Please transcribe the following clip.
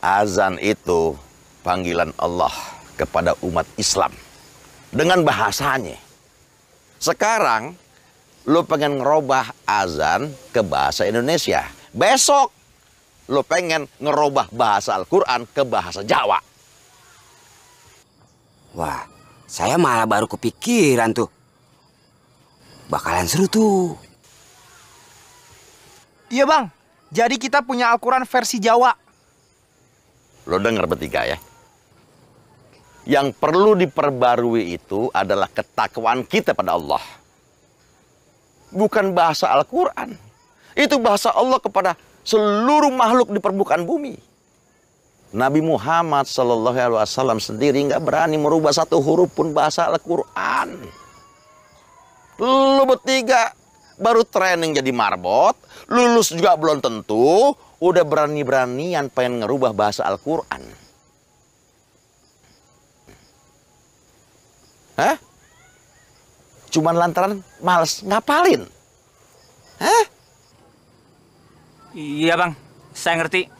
Azan itu panggilan Allah kepada umat Islam dengan bahasanya. Sekarang lu pengen ngerubah azan ke bahasa Indonesia. Besok lu pengen ngerubah bahasa Al-Quran ke bahasa Jawa. Wah, saya malah baru kepikiran tuh. Bakalan seru tuh. Iya bang, jadi kita punya Al-Quran versi Jawa. Lo denger bertiga ya. Yang perlu diperbarui itu adalah ketakwaan kita pada Allah. Bukan bahasa Al-Quran. Itu bahasa Allah kepada seluruh makhluk di permukaan bumi. Nabi Muhammad SAW sendiri nggak berani merubah satu huruf pun bahasa Al-Quran. lo bertiga baru training jadi marbot, lulus juga belum tentu, udah berani-beranian pengen ngerubah bahasa Al-Quran. Hah? Cuman lantaran males ngapalin. Hah? Iya bang, saya ngerti.